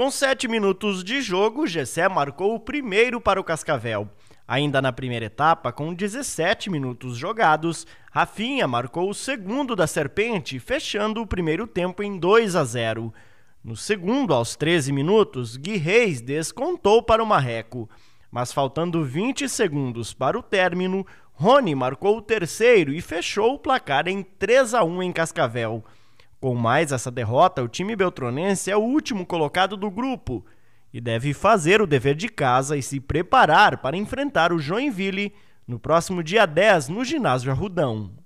Com 7 minutos de jogo, Gessé marcou o primeiro para o Cascavel. Ainda na primeira etapa, com 17 minutos jogados, Rafinha marcou o segundo da Serpente, fechando o primeiro tempo em 2 a 0. No segundo, aos 13 minutos, Gui Reis descontou para o Marreco. Mas faltando 20 segundos para o término, Rony marcou o terceiro e fechou o placar em 3 a 1 em Cascavel. Com mais essa derrota, o time beltronense é o último colocado do grupo e deve fazer o dever de casa e se preparar para enfrentar o Joinville no próximo dia 10 no ginásio Arrudão.